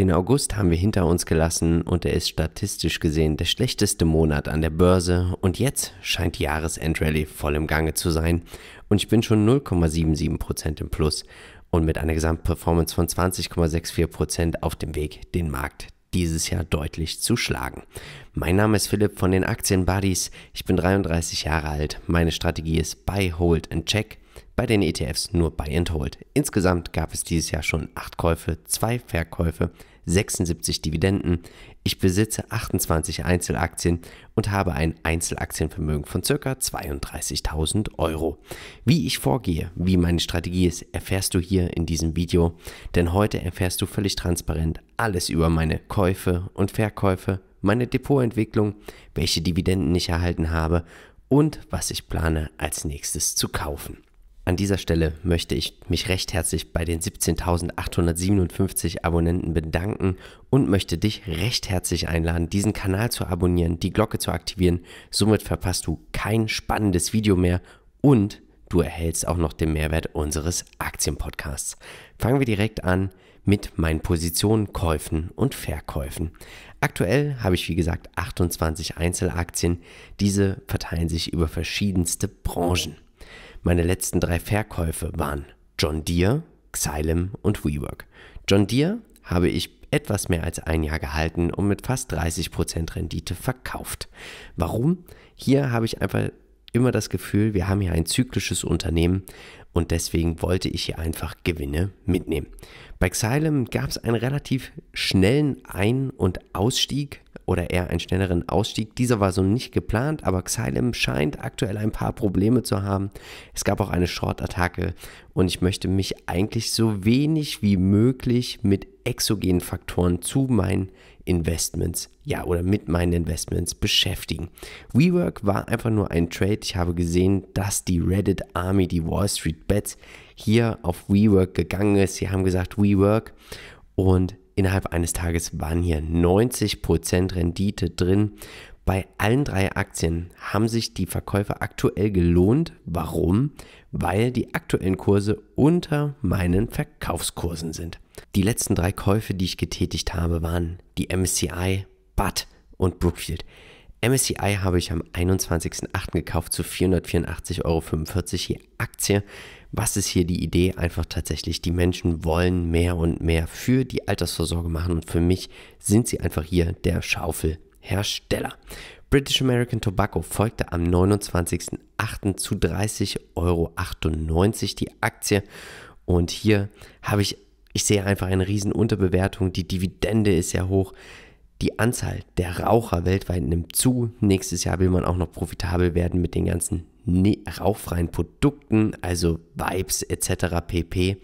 Den August haben wir hinter uns gelassen und er ist statistisch gesehen der schlechteste Monat an der Börse und jetzt scheint die Jahresendrallye voll im Gange zu sein und ich bin schon 0,77% im Plus und mit einer Gesamtperformance von 20,64% auf dem Weg, den Markt dieses Jahr deutlich zu schlagen. Mein Name ist Philipp von den Aktien Buddies. Ich bin 33 Jahre alt. Meine Strategie ist Buy, Hold and Check. Bei den ETFs nur Buy and Hold. Insgesamt gab es dieses Jahr schon acht Käufe, zwei Verkäufe 76 Dividenden, ich besitze 28 Einzelaktien und habe ein Einzelaktienvermögen von ca. 32.000 Euro. Wie ich vorgehe, wie meine Strategie ist, erfährst du hier in diesem Video, denn heute erfährst du völlig transparent alles über meine Käufe und Verkäufe, meine Depotentwicklung, welche Dividenden ich erhalten habe und was ich plane als nächstes zu kaufen. An dieser Stelle möchte ich mich recht herzlich bei den 17.857 Abonnenten bedanken und möchte dich recht herzlich einladen, diesen Kanal zu abonnieren, die Glocke zu aktivieren. Somit verpasst du kein spannendes Video mehr und du erhältst auch noch den Mehrwert unseres Aktienpodcasts. Fangen wir direkt an mit meinen Positionen, Käufen und Verkäufen. Aktuell habe ich wie gesagt 28 Einzelaktien. Diese verteilen sich über verschiedenste Branchen. Meine letzten drei Verkäufe waren John Deere, Xylem und WeWork. John Deere habe ich etwas mehr als ein Jahr gehalten und mit fast 30% Rendite verkauft. Warum? Hier habe ich einfach immer das Gefühl, wir haben hier ein zyklisches Unternehmen und deswegen wollte ich hier einfach Gewinne mitnehmen. Bei Xylem gab es einen relativ schnellen Ein- und Ausstieg oder eher einen schnelleren Ausstieg. Dieser war so nicht geplant, aber Xylem scheint aktuell ein paar Probleme zu haben. Es gab auch eine Short-Attacke und ich möchte mich eigentlich so wenig wie möglich mit exogenen Faktoren zu meinen Investments, ja, oder mit meinen Investments beschäftigen. WeWork war einfach nur ein Trade. Ich habe gesehen, dass die Reddit Army, die Wall Street Bets, hier auf WeWork gegangen ist. Sie haben gesagt, WeWork und Innerhalb eines Tages waren hier 90% Rendite drin. Bei allen drei Aktien haben sich die Verkäufe aktuell gelohnt. Warum? Weil die aktuellen Kurse unter meinen Verkaufskursen sind. Die letzten drei Käufe, die ich getätigt habe, waren die MSCI, BAT und Brookfield. MSCI habe ich am 21.08. gekauft zu 484,45 Euro je Aktie. Was ist hier die Idee? Einfach tatsächlich, die Menschen wollen mehr und mehr für die Altersvorsorge machen und für mich sind sie einfach hier der Schaufelhersteller. British American Tobacco folgte am 29.08. zu 30,98 Euro die Aktie und hier habe ich, ich sehe einfach eine riesen Unterbewertung, die Dividende ist ja hoch. Die Anzahl der Raucher weltweit nimmt zu. Nächstes Jahr will man auch noch profitabel werden mit den ganzen rauchfreien Produkten, also Vibes etc. pp.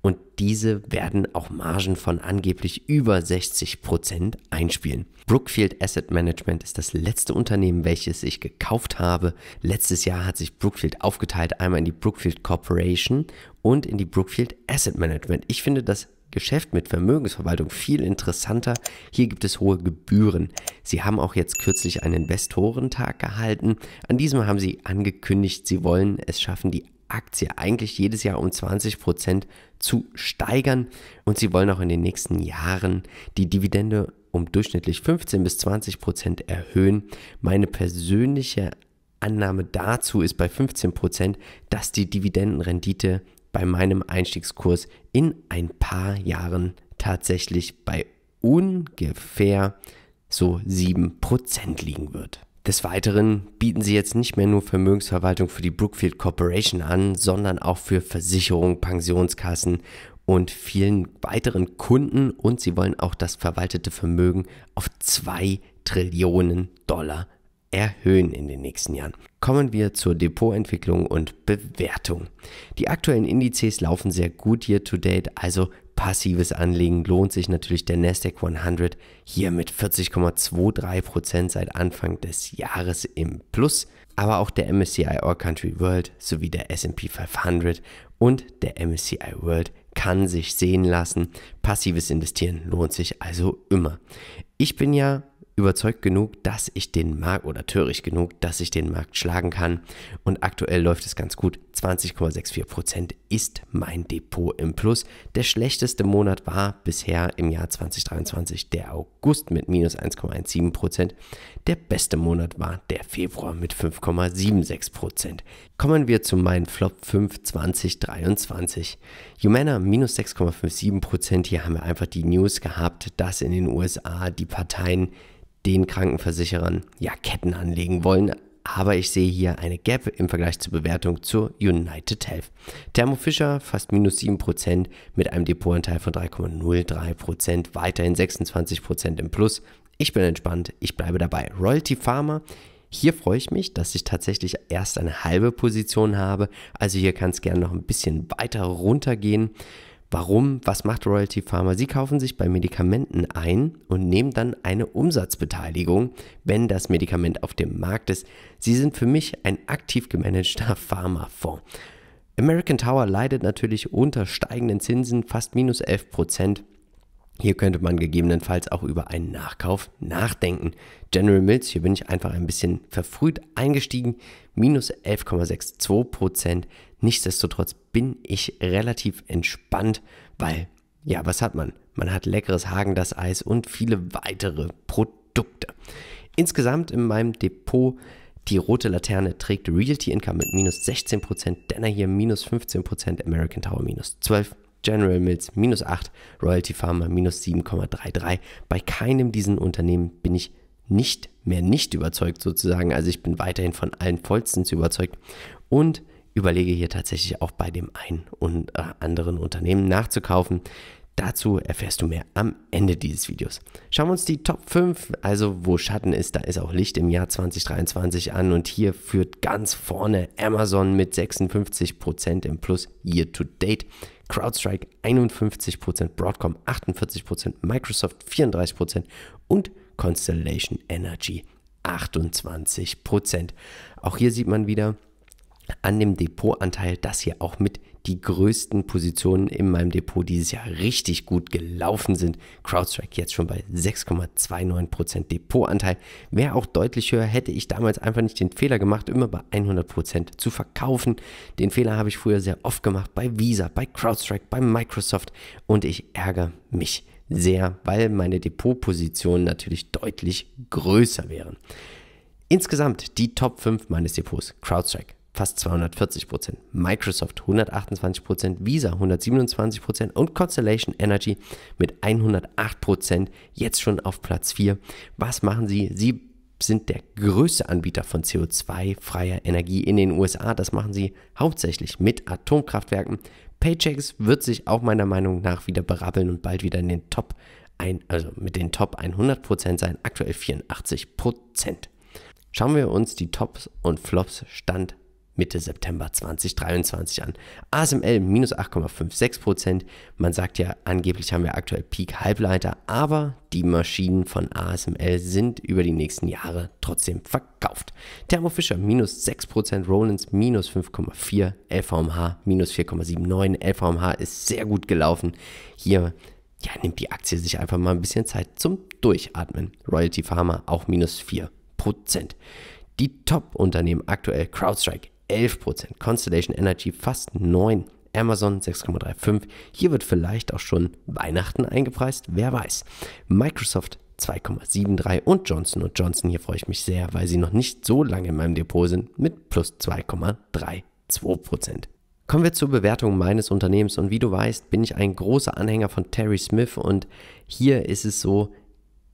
Und diese werden auch Margen von angeblich über 60% Prozent einspielen. Brookfield Asset Management ist das letzte Unternehmen, welches ich gekauft habe. Letztes Jahr hat sich Brookfield aufgeteilt, einmal in die Brookfield Corporation und in die Brookfield Asset Management. Ich finde das Geschäft mit Vermögensverwaltung viel interessanter. Hier gibt es hohe Gebühren. Sie haben auch jetzt kürzlich einen Investorentag gehalten. An diesem haben Sie angekündigt, Sie wollen es schaffen, die Aktie eigentlich jedes Jahr um 20 Prozent zu steigern und sie wollen auch in den nächsten Jahren die Dividende um durchschnittlich 15 bis 20 Prozent erhöhen. Meine persönliche Annahme dazu ist bei 15 Prozent, dass die Dividendenrendite bei meinem Einstiegskurs in ein paar Jahren tatsächlich bei ungefähr so 7% liegen wird. Des Weiteren bieten sie jetzt nicht mehr nur Vermögensverwaltung für die Brookfield Corporation an, sondern auch für Versicherungen, Pensionskassen und vielen weiteren Kunden und sie wollen auch das verwaltete Vermögen auf 2 Trillionen Dollar erhöhen in den nächsten Jahren. Kommen wir zur Depotentwicklung und Bewertung. Die aktuellen Indizes laufen sehr gut hier to date, also passives Anlegen lohnt sich natürlich der Nasdaq 100 hier mit 40,23% seit Anfang des Jahres im Plus, aber auch der MSCI All Country World sowie der S&P 500 und der MSCI World kann sich sehen lassen. Passives Investieren lohnt sich also immer. Ich bin ja überzeugt genug, dass ich den Markt oder töricht genug, dass ich den Markt schlagen kann. Und aktuell läuft es ganz gut. 20,64% ist mein Depot im Plus. Der schlechteste Monat war bisher im Jahr 2023 der August mit minus 1,17%. Der beste Monat war der Februar mit 5,76%. Kommen wir zu meinen Flop 5 2023. Humana minus 6,57%. Hier haben wir einfach die News gehabt, dass in den USA die Parteien den Krankenversicherern ja Ketten anlegen wollen. Aber ich sehe hier eine Gap im Vergleich zur Bewertung zur United Health. Thermo Fischer fast minus 7% mit einem Depotanteil von 3,03%, weiterhin 26% im Plus. Ich bin entspannt, ich bleibe dabei. Royalty Pharma hier freue ich mich, dass ich tatsächlich erst eine halbe Position habe. Also hier kann es gerne noch ein bisschen weiter runtergehen. Warum? Was macht Royalty Pharma? Sie kaufen sich bei Medikamenten ein und nehmen dann eine Umsatzbeteiligung, wenn das Medikament auf dem Markt ist. Sie sind für mich ein aktiv gemanagter Pharmafonds. American Tower leidet natürlich unter steigenden Zinsen, fast minus 11 Prozent. Hier könnte man gegebenenfalls auch über einen Nachkauf nachdenken. General Mills, hier bin ich einfach ein bisschen verfrüht eingestiegen, minus 11,62 Prozent. Nichtsdestotrotz bin ich relativ entspannt, weil, ja, was hat man? Man hat leckeres Hagen das Eis und viele weitere Produkte. Insgesamt in meinem Depot die rote Laterne trägt Realty Income mit minus 16%, Denner hier minus 15%, American Tower minus 12%, General Mills minus 8%, Royalty Pharma minus 7,33%. Bei keinem dieser Unternehmen bin ich nicht mehr nicht überzeugt sozusagen. Also ich bin weiterhin von allen vollstens überzeugt. Und überlege hier tatsächlich auch bei dem einen und äh, anderen Unternehmen nachzukaufen. Dazu erfährst du mehr am Ende dieses Videos. Schauen wir uns die Top 5, also wo Schatten ist, da ist auch Licht im Jahr 2023 an und hier führt ganz vorne Amazon mit 56% im Plus Year to Date, CrowdStrike 51%, Broadcom 48%, Microsoft 34% und Constellation Energy 28%. Auch hier sieht man wieder, an dem Depotanteil dass hier auch mit die größten Positionen in meinem Depot dieses Jahr richtig gut gelaufen sind. CrowdStrike jetzt schon bei 6,29% Depotanteil. Wäre auch deutlich höher, hätte ich damals einfach nicht den Fehler gemacht, immer bei 100% zu verkaufen. Den Fehler habe ich früher sehr oft gemacht bei Visa, bei CrowdStrike, bei Microsoft und ich ärgere mich sehr, weil meine Depotpositionen natürlich deutlich größer wären. Insgesamt die Top 5 meines Depots: CrowdStrike, fast 240 Prozent, Microsoft 128 Prozent, Visa 127 Prozent und Constellation Energy mit 108 Prozent jetzt schon auf Platz 4. Was machen sie? Sie sind der größte Anbieter von CO2-freier Energie in den USA. Das machen sie hauptsächlich mit Atomkraftwerken. Paychecks wird sich auch meiner Meinung nach wieder berappeln und bald wieder in den Top ein, also mit den Top 100% sein, aktuell 84%. Prozent. Schauen wir uns die Tops und Flops Stand Mitte September 2023 an. ASML minus 8,56%. Man sagt ja, angeblich haben wir aktuell Peak Halbleiter, aber die Maschinen von ASML sind über die nächsten Jahre trotzdem verkauft. Thermo Fischer minus 6%, Rollins minus 5,4%, LVMH minus 4,79%. LVMH ist sehr gut gelaufen. Hier ja, nimmt die Aktie sich einfach mal ein bisschen Zeit zum Durchatmen. Royalty Pharma auch minus 4%. Die Top-Unternehmen aktuell CrowdStrike, 11%, Constellation Energy fast 9%, Amazon 6,35%. Hier wird vielleicht auch schon Weihnachten eingepreist, wer weiß. Microsoft 2,73 und Johnson Johnson, hier freue ich mich sehr, weil sie noch nicht so lange in meinem Depot sind, mit plus 2,32%. Kommen wir zur Bewertung meines Unternehmens und wie du weißt, bin ich ein großer Anhänger von Terry Smith und hier ist es so,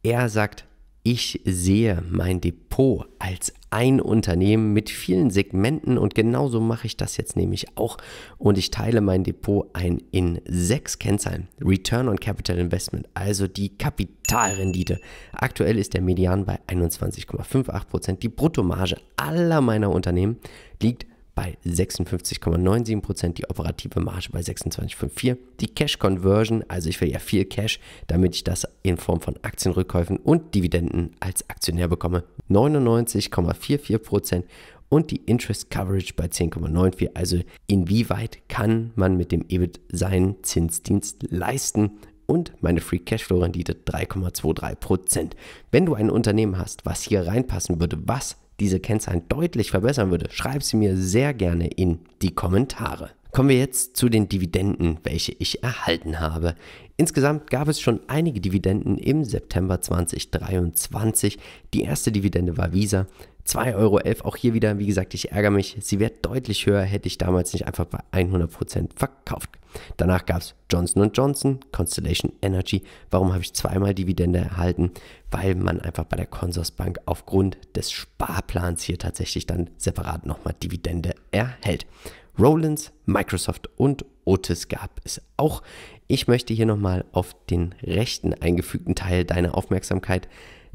er sagt, ich sehe mein Depot als ein Unternehmen mit vielen Segmenten und genauso mache ich das jetzt nämlich auch und ich teile mein Depot ein in sechs Kennzahlen. Return on Capital Investment, also die Kapitalrendite. Aktuell ist der Median bei 21,58%. Die Bruttomarge aller meiner Unternehmen liegt bei 56,97%, Prozent die operative Marge bei 26,54%, die Cash Conversion, also ich will ja viel Cash, damit ich das in Form von Aktienrückkäufen und Dividenden als Aktionär bekomme, 99,44% Prozent und die Interest Coverage bei 10,94. Also inwieweit kann man mit dem EBIT seinen Zinsdienst leisten? Und meine Free Cashflow-Rendite 3,23%. Wenn du ein Unternehmen hast, was hier reinpassen würde, was diese Kennzahlen deutlich verbessern würde, schreib sie mir sehr gerne in die Kommentare. Kommen wir jetzt zu den Dividenden, welche ich erhalten habe. Insgesamt gab es schon einige Dividenden im September 2023. Die erste Dividende war Visa. 2,11 Euro, auch hier wieder, wie gesagt, ich ärgere mich, sie wäre deutlich höher, hätte ich damals nicht einfach bei 100% verkauft. Danach gab es Johnson Johnson, Constellation Energy. Warum habe ich zweimal Dividende erhalten? Weil man einfach bei der Consorsbank aufgrund des Sparplans hier tatsächlich dann separat nochmal Dividende erhält. Rollins, Microsoft und Otis gab es auch. Ich möchte hier nochmal auf den rechten eingefügten Teil deiner Aufmerksamkeit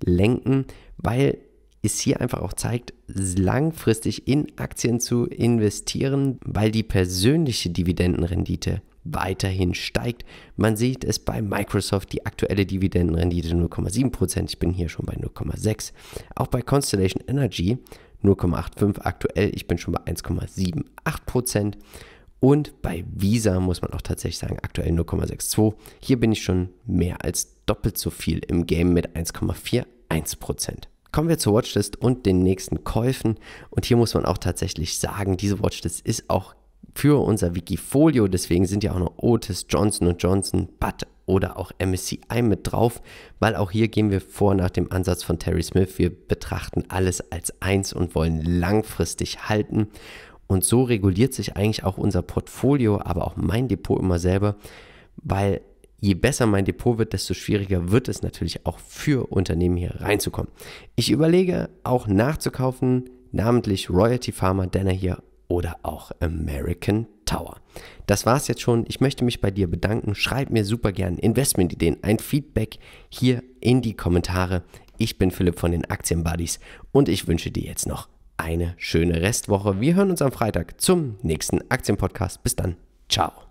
lenken, weil es hier einfach auch zeigt, langfristig in Aktien zu investieren, weil die persönliche Dividendenrendite weiterhin steigt. Man sieht es bei Microsoft, die aktuelle Dividendenrendite 0,7%, ich bin hier schon bei 0,6%. Auch bei Constellation Energy 0,85 aktuell. Ich bin schon bei 1,78 Prozent. Und bei Visa muss man auch tatsächlich sagen, aktuell 0,62. Hier bin ich schon mehr als doppelt so viel im Game mit 1,41 Prozent. Kommen wir zur Watchlist und den nächsten Käufen. Und hier muss man auch tatsächlich sagen, diese Watchlist ist auch für unser Wikifolio. Deswegen sind ja auch noch Otis, Johnson Johnson, Butt oder auch MSCI mit drauf, weil auch hier gehen wir vor nach dem Ansatz von Terry Smith. Wir betrachten alles als eins und wollen langfristig halten. Und so reguliert sich eigentlich auch unser Portfolio, aber auch mein Depot immer selber, weil je besser mein Depot wird, desto schwieriger wird es natürlich auch für Unternehmen hier reinzukommen. Ich überlege auch nachzukaufen, namentlich Royalty Pharma, denn er hier oder auch American Tower. Das war's jetzt schon. Ich möchte mich bei dir bedanken. Schreib mir super gern Investmentideen, ein Feedback hier in die Kommentare. Ich bin Philipp von den Aktienbuddies und ich wünsche dir jetzt noch eine schöne Restwoche. Wir hören uns am Freitag zum nächsten Aktienpodcast. Bis dann. Ciao.